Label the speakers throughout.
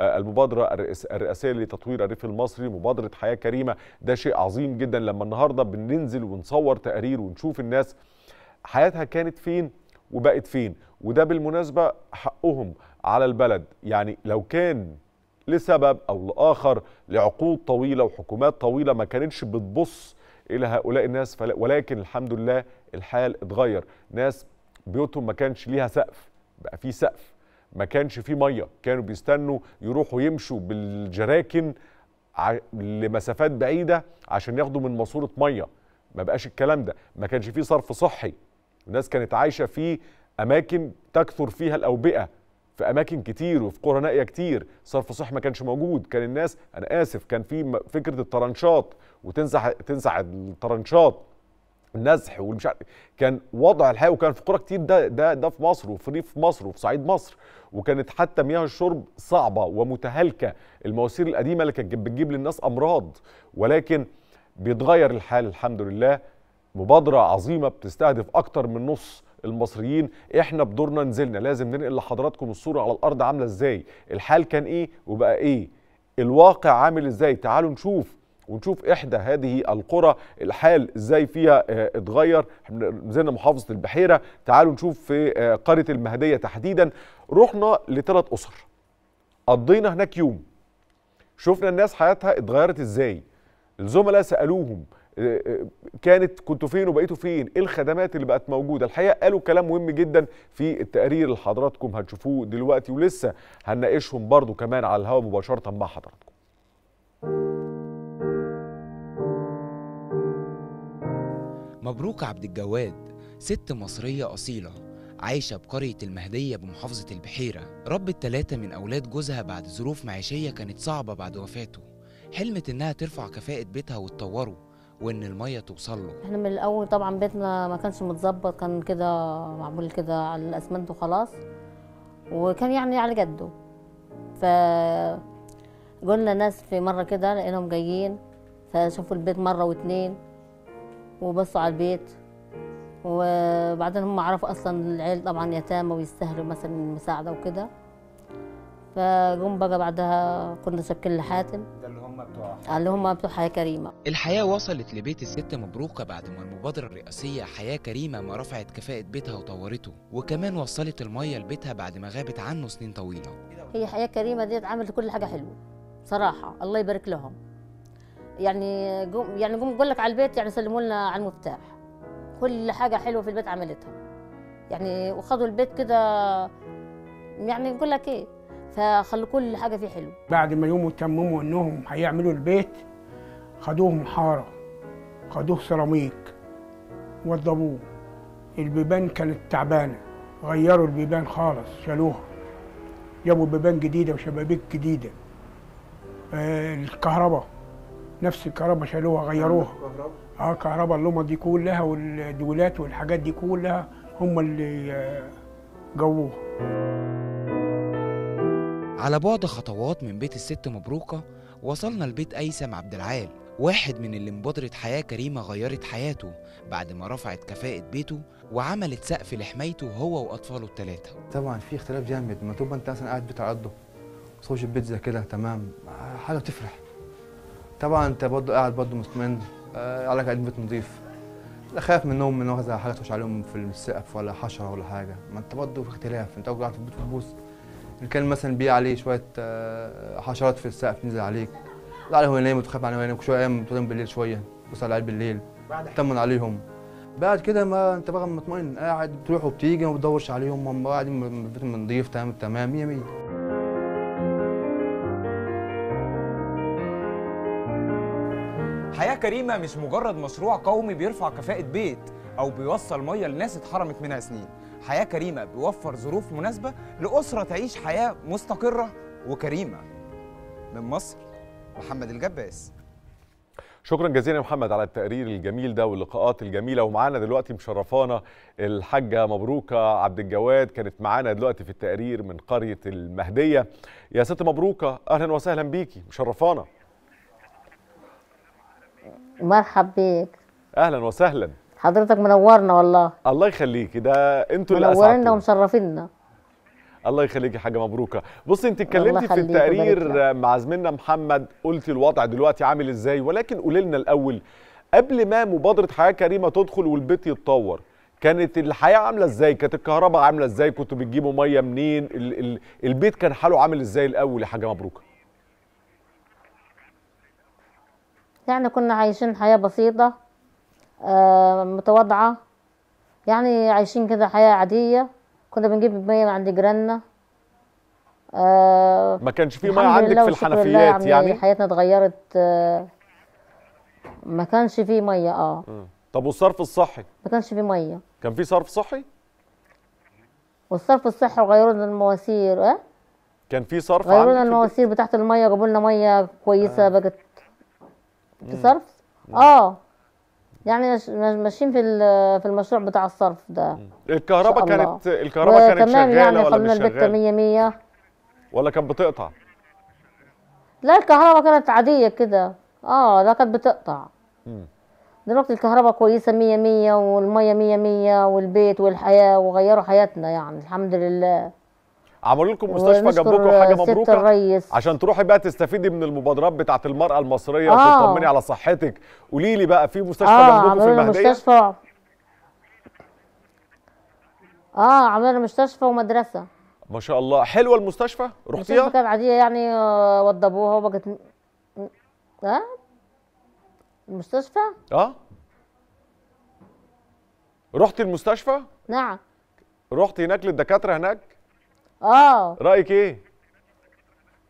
Speaker 1: آه، المبادره الرئاسيه لتطوير الريف المصري مبادره حياه كريمه ده شيء عظيم جدا لما النهارده بننزل ونصور تقارير ونشوف الناس حياتها كانت فين وبقت فين وده بالمناسبه حقهم على البلد يعني لو كان لسبب او لاخر لعقود طويله وحكومات طويله ما كانتش بتبص الى هؤلاء الناس ولكن الحمد لله الحال اتغير ناس بيوتهم ما كانش ليها سقف بقى في سقف ما كانش فيه ميه كانوا بيستنوا يروحوا يمشوا بالجراكن لمسافات بعيده عشان ياخدوا من ماسوره ميه ما بقاش الكلام ده ما كانش فيه صرف صحي الناس كانت عايشه في اماكن تكثر فيها الاوبئه في اماكن كتير وفي قرى نائيه كتير صرف صحي ما كانش موجود كان الناس انا اسف كان في فكره الطرنشات وتنزع تنزع الطرنشات النزح والمش عارف كان وضع الحقيقي وكان في قرى كتير ده ده ده في مصر وفي ريف مصر وفي صعيد مصر وكانت حتى مياه الشرب صعبه ومتهالكه المواسير القديمه اللي كانت بتجيب للناس امراض ولكن بيتغير الحال الحمد لله مبادره عظيمه بتستهدف اكتر من نص المصريين احنا بدورنا نزلنا لازم ننقل لحضراتكم الصوره على الارض عامله ازاي الحال كان ايه وبقى ايه الواقع عامل ازاي تعالوا نشوف ونشوف احدى هذه القرى الحال ازاي فيها آه، اتغير نزلنا محافظه البحيره تعالوا نشوف في آه، قريه المهديه تحديدا رحنا لثلاث اسر قضينا هناك يوم شفنا الناس حياتها اتغيرت ازاي الزملاء سالوهم آه، كانت كنتوا فين وبقيتوا فين ايه الخدمات اللي بقت موجوده الحقيقه قالوا كلام مهم جدا في التقرير اللي حضراتكم هتشوفوه دلوقتي ولسه هنناقشهم برضو كمان على الهواء مباشره مع حضراتكم مبروك عبد الجواد ست مصرية أصيلة عايشة بقرية المهدية بمحافظة البحيرة ربت ثلاثة من أولاد جوزها بعد ظروف معيشية كانت صعبة بعد وفاته حلمت إنها ترفع كفاءة بيتها وتطوره وإن المية توصل له
Speaker 2: إحنا من الأول طبعا بيتنا ما كانش متظبط كان كده معمول كده على الأسمنت وخلاص وكان يعني على جده ف قلنا ناس في مرة كده لقيناهم جايين فشوفوا البيت مرة واتنين وبصوا على البيت وبعدين هم عرفوا اصلا العيل طبعا يتامى ويستاهلوا مثلا المساعده وكده فجم بقى بعدها كنا شاكين لحاتم ده اللي هم بتوع حياه كريمه الحياه
Speaker 1: وصلت لبيت الست مبروكه بعد ما المبادره الرئاسيه حياه كريمه ما رفعت كفاءه بيتها وطورته وكمان وصلت الميه لبيتها بعد ما غابت عنه سنين طويله
Speaker 2: هي حياه كريمه ديت عملت كل حاجه حلوه صراحه الله يبارك لهم يعني قوم يعني قوم اقول لك على البيت يعني سلموا لنا على المفتاح كل حاجه حلوه في البيت عملتها يعني وخدوا البيت كده يعني نقول لك ايه فخلوا كل حاجه فيه حلو بعد ما يوم تمموا انهم هيعملوا البيت خدوهم حاره خدوه سيراميك وضبوه البيبان كانت تعبانه غيروا البيبان خالص شالوها جابوا بيبان جديده وشبابيك جديده آه، الكهرباء نفس الكهرباء شالوها غيروها اه كهرباء اللمض دي كلها والدولات والحاجات دي كلها هم اللي آه، جووها على بعد
Speaker 1: خطوات من بيت الست مبروكه وصلنا لبيت ايسم عبد العال واحد من اللي مبادرة حياة كريمة غيرت حياته بعد ما رفعت كفاءة بيته وعملت سقف لحمايته
Speaker 2: هو وأطفاله الثلاثة طبعا في اختلاف جامد ما تبقى أنت مثلا قاعد بتعضه على قده البيت زي كده تمام حاجة تفرح طبعا انت برضه قاعد برضه مطمن على آه، قاعد بيت نظيف لا خايف منهم من واخد حاجه تخش عليهم في السقف ولا حشره ولا حاجه ما انت برضه في اختلاف انت قاعد في البيت محبوس ان كان مثلا بيع عليه شويه آه، حشرات في السقف تنزل عليك لا عليه هو ينام وتخاف عليه ينام شويه ايام تنام بالليل شويه بص على العيال بالليل تطمن عليهم بعد كده ما انت بقى مطمئن قاعد بتروح وبتيجي ما بتدورش عليهم هم قاعدين البيت نضيف تمام تمام 100 100 كريمة
Speaker 1: مش مجرد مشروع قومي بيرفع كفاءة بيت أو بيوصل مية لناس اتحرمت منها سنين حياة كريمة بيوفر ظروف مناسبة لأسرة تعيش حياة مستقرة وكريمة من مصر محمد الجباس شكرا جزيلا يا محمد على التقرير الجميل ده واللقاءات الجميله ومعانا دلوقتي مشرفانا الحاجه مبروكه عبد الجواد كانت معانا دلوقتي في التقرير من قريه المهديه يا ست مبروكه اهلا وسهلا بيكي مشرفانا
Speaker 2: مرحب بيك
Speaker 1: اهلا وسهلا
Speaker 2: حضرتك منورنا والله
Speaker 1: الله يخليكي ده انتوا اللي منورنا
Speaker 2: ومشرفينا
Speaker 1: الله يخليكي حاجه مبروكه بصي انت اتكلمتي في التقرير مع زميلنا محمد قلتي الوضع دلوقتي عامل ازاي ولكن قولي لنا الاول قبل ما مبادره حياه كريمه تدخل والبيت يتطور كانت الحياه عامله ازاي كانت الكهرباء عامله ازاي كنتوا بتجيبوا ميه منين ال ال البيت كان حاله عامل ازاي الاول يا حاجه مبروكه
Speaker 2: يعني كنا عايشين حياة بسيطة آه، متواضعة يعني عايشين كده حياة عادية كنا بنجيب مية من عند جيراننا آه، ما كانش في مية عندك في الحنفيات يعني, يعني حياتنا اتغيرت آه، ما كانش في مية اه
Speaker 1: طب والصرف الصحي؟
Speaker 2: ما كانش في مية
Speaker 1: كان في صرف صحي؟
Speaker 2: والصرف الصحي وغيروا لنا المواسير اه
Speaker 1: كان في صرف غيروا لنا المواسير
Speaker 2: بتاعت المية جابوا لنا مية كويسة آه. بقت في صرف اه يعني ماشيين في في المشروع بتاع الصرف ده
Speaker 1: الكهرباء كانت الكهرباء كانت شغاله يعني ولا مش شغاله؟ البت
Speaker 2: 100
Speaker 1: ولا كانت بتقطع؟
Speaker 2: لا الكهرباء كانت عاديه كده اه لا كانت بتقطع مم. دلوقتي الكهرباء كويسه 100 100 والميه 100 100 والبيت والحياه وغيروا حياتنا يعني الحمد لله
Speaker 1: عملوا لكم مستشفى جنبكم حاجه مبروكه
Speaker 2: الريس.
Speaker 1: عشان تروحي بقى تستفيدي من المبادرات بتاعه المراه المصريه آه. وتطمني على صحتك قولي لي بقى في مستشفى آه جنبكم في المهديه
Speaker 2: مستشفى اه عملنا مستشفى ومدرسه
Speaker 1: ما شاء الله حلوه المستشفى رحتيها المستشفى كانت
Speaker 2: عاديه يعني آه، وضبوها وبقت اه المستشفى
Speaker 1: اه رحتي المستشفى نعم رحتي هناك للدكاتره هناك اه رايك ايه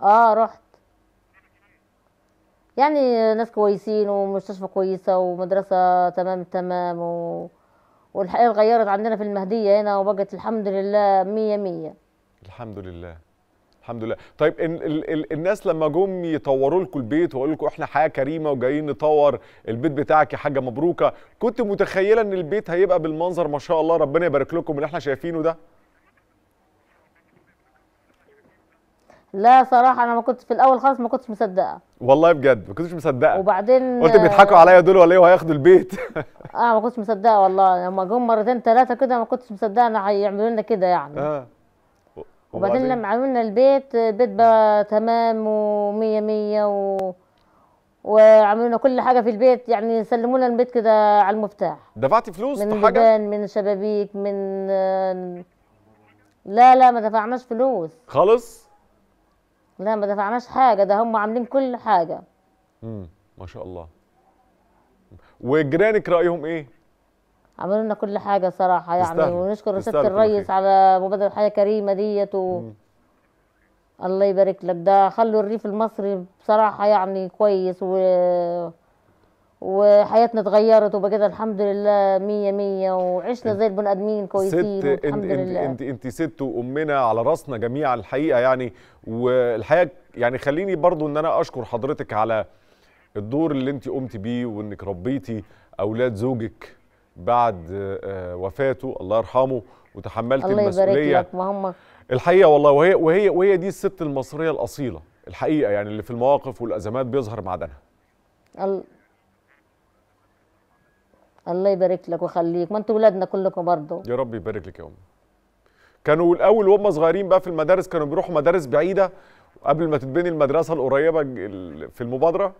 Speaker 2: اه رحت يعني ناس كويسين ومستشفى كويسه ومدرسه تمام تمام و... والحقيقه اتغيرت عندنا في المهديه هنا وبقت الحمد لله مية مية
Speaker 1: الحمد لله الحمد لله طيب ال ال ال الناس لما جم يطوروا لكم البيت وقالوا لكم احنا حياه كريمه وجايين نطور البيت بتاعك يا حاجه مبروكه كنت متخيله ان البيت هيبقى بالمنظر ما شاء الله ربنا يبارك لكم اللي احنا شايفينه ده
Speaker 2: لا صراحة أنا ما كنت في الأول خالص ما كنتش مصدقة
Speaker 1: والله بجد ما كنتش مصدقة
Speaker 2: وبعدين قلت بيضحكوا
Speaker 1: عليا دول ولا إيه وهياخدوا البيت
Speaker 2: أه ما كنتش مصدقة والله لما جم مرتين ثلاثة كده ما كنتش مصدقة إن هيعملوا لنا كده يعني أه وبعدين, وبعدين لما لنا البيت البيت بقى تمام ومية مية و... وعملوا لنا كل حاجة في البيت يعني سلمونا البيت كده على المفتاح
Speaker 1: دفعتي فلوس من حاجة؟ من
Speaker 2: من شبابيك من آه، لا لا ما دفعناش فلوس خالص لا ما دفعناش حاجه ده هم عاملين كل حاجه
Speaker 1: امم ما شاء الله وجيرانك رايهم ايه
Speaker 2: عملوا لنا كل حاجه صراحه يعني استهل. ونشكر سياده الريس على مبادره الحياة كريمه ديت و... الله يبارك لك ده خلوا الريف المصري بصراحه يعني كويس و وحياتنا اتغيرت وبقينا الحمد لله مية مية وعشنا زي البني ادمين كويسين ست والحمد انت لله انت
Speaker 1: انت ست وامنا على راسنا جميعا الحقيقه يعني والحقيقه يعني خليني برضو ان انا اشكر حضرتك على الدور اللي انت قمتي بيه وانك ربيتي اولاد زوجك بعد آه، وفاته الله يرحمه وتحملتي الله المسؤوليه الله لك ما هم الحقيقه والله وهي وهي وهي دي الست المصريه الاصيله الحقيقه يعني اللي في المواقف والازمات بيظهر معدنها
Speaker 2: الله يبارك لك ويخليك ما انتوا ولادنا كلكم برضه
Speaker 1: يا رب يبارك لك يا امي كانوا الاول وهم صغيرين بقى في المدارس كانوا بيروحوا مدارس بعيده قبل ما تتبني المدرسه القريبه في المبادره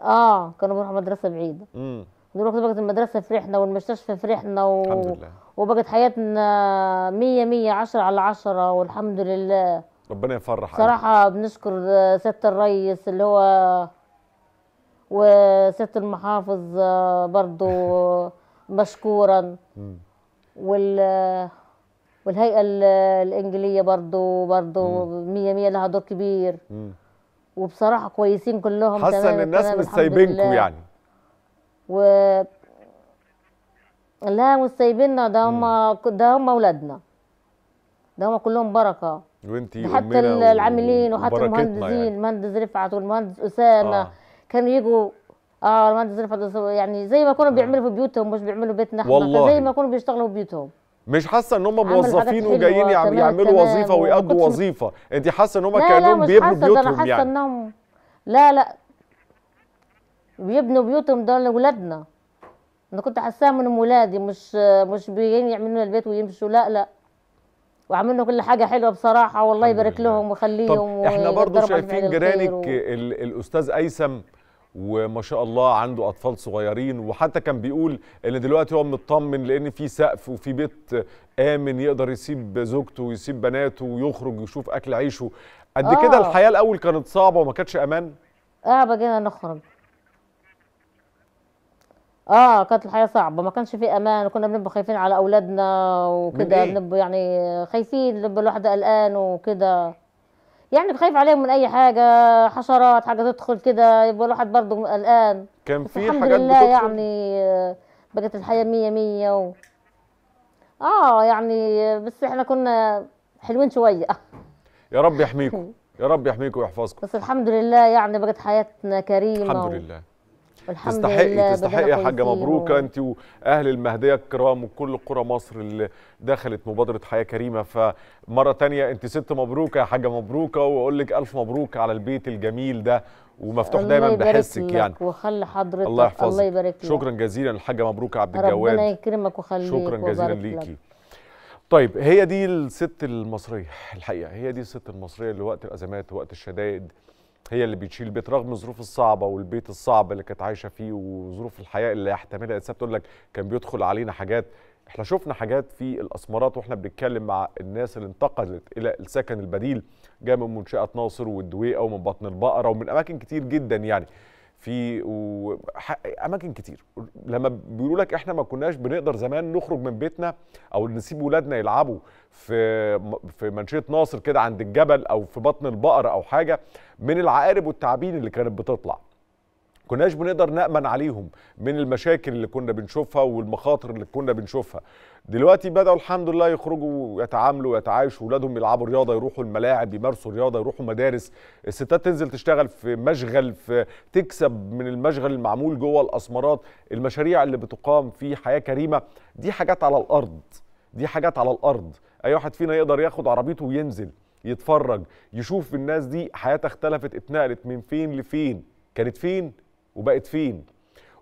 Speaker 2: اه كانوا بيروحوا مدرسه بعيده امم دلوقتي بقت المدرسه في رحنا والمستشفى في رحنا و... الحمد لله وبقت حياتنا 100 100 10 على 10 والحمد لله
Speaker 1: ربنا يفرح
Speaker 2: صراحه بنشكر آه، سياده الرئيس اللي هو وست المحافظ آه، برضو مشكورا وال آه، والهيئة آه، الإنجليزية برضو برضو مية مية لها دور كبير وبصراحة كويسين كلهم حاسة إن الناس مش سايبينكم يعني و لا مش سايبيننا ده هم ده هم أولادنا ده هم كلهم بركة
Speaker 1: وانتي حتى العاملين وحتى يعني. المهندسين يعني.
Speaker 2: المهندس رفعت والمهندس أسامة آه. كانوا يجوا اه المهندس يعني زي ما كانوا بيعملوا في بيوتهم مش بيعملوا بيتنا احنا والله زي ما كانوا بيشتغلوا في بيوتهم
Speaker 1: مش حاسه ان هم موظفين وجايين يعملوا وظيفه ويأدوا وظيفه انت حاسه ان هم كانوا بيبنوا بيوتهم يعني
Speaker 2: انهم لا لا بيبنوا بيوتهم ده لاولادنا انا كنت حاساها من ولادي مش مش بيجين يعملوا البيت ويمشوا لا لا وعاملين كل حاجه حلوه بصراحه والله يبارك لهم ويخليهم احنا برضو شايفين جيرانك
Speaker 1: الاستاذ ايسم وما شاء الله عنده اطفال صغيرين وحتى كان بيقول ان دلوقتي هو مطمن لان في سقف وفي بيت امن يقدر يسيب زوجته ويسيب بناته ويخرج يشوف اكل عيشه قد آه. كده الحياه الاول كانت صعبه وما كانتش امان
Speaker 2: اه بقينا نخرج اه كانت الحياه صعبه ما كانش في امان وكنا بنبقى خايفين على اولادنا وكده إيه؟ بنبقى يعني خايفين بنبقى الواحد قلقان وكده يعني بخايف عليهم من اي حاجه حشرات حاجه تدخل كده يبقى الواحد برضه قلقان كان في الحمد حاجات لله بتدخل يعني بقت الحياه مية مية و... اه يعني بس احنا كنا حلوين شويه
Speaker 1: يا رب يحميكم يا رب يحميكم ويحفظكم
Speaker 2: بس الحمد لله يعني بقت حياتنا كريمه الحمد لله الحمد تستحقي لله تستحقي يا حاجه مبروكه انت
Speaker 1: واهل المهديه الكرام وكل قرى مصر اللي دخلت مبادره حياه كريمه فمره تانية انت ست مبروكه يا حاجه مبروكه واقول لك الف مبروك على البيت الجميل ده ومفتوح دايما بحسك يعني
Speaker 2: وخلي حضرتك الله يحفظك الله يبارك لك شكرا
Speaker 1: جزيلا الحاجه مبروكه عبد الجواد ربنا
Speaker 2: يكرمك ويخليك شكرا جزيلا ليكي
Speaker 1: طيب هي دي الست المصريه الحقيقه هي دي الست المصريه اللي وقت الازمات ووقت الشدائد هي اللي بتشيل البيت رغم الظروف الصعبه والبيت الصعب اللي كانت عايشه فيه وظروف الحياه اللي يحتملها الانسان بتقول لك كان بيدخل علينا حاجات احنا شفنا حاجات في الاسمرات واحنا بنتكلم مع الناس اللي انتقلت الى السكن البديل جاء من منشاه ناصر والدويقه ومن بطن البقره ومن اماكن كتير جدا يعني في و... اماكن كتير لما بيقولوا لك احنا ما كناش بنقدر زمان نخرج من بيتنا او نسيب ولادنا يلعبوا في في منشيه ناصر كده عند الجبل او في بطن البقر او حاجه من العقارب والتعابين اللي كانت بتطلع كناش بنقدر نأمن عليهم من المشاكل اللي كنا بنشوفها والمخاطر اللي كنا بنشوفها دلوقتي بدأوا الحمد لله يخرجوا ويتعاملوا ويتعايشوا ولادهم يلعبوا رياضة يروحوا الملاعب يمارسوا رياضة يروحوا مدارس الستات تنزل تشتغل في مشغل في تكسب من المشغل المعمول جوه الأسمرات المشاريع اللي بتقام في حياة كريمة دي حاجات على الأرض دي حاجات على الأرض أي واحد فينا يقدر ياخد عربيته وينزل يتفرج يشوف الناس دي حياتها اختلفت اتنقلت من فين لفين كانت فين وبقت فين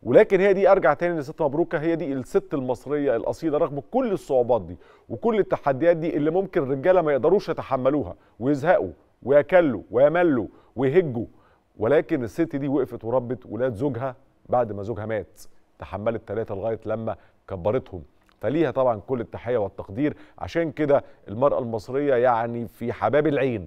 Speaker 1: ولكن هي دي ارجع تاني لست مبروكه هي دي الست المصريه الاصيله رغم كل الصعوبات دي وكل التحديات دي اللي ممكن الرجاله ما يقدروش يتحملوها ويزهقوا ويكلوا ويملوا ويهجوا ولكن الست دي وقفت وربت ولاد زوجها بعد ما زوجها مات تحملت ثلاثه لغايه لما كبرتهم فليها طبعا كل التحيه والتقدير عشان كده المراه المصريه يعني في حباب العين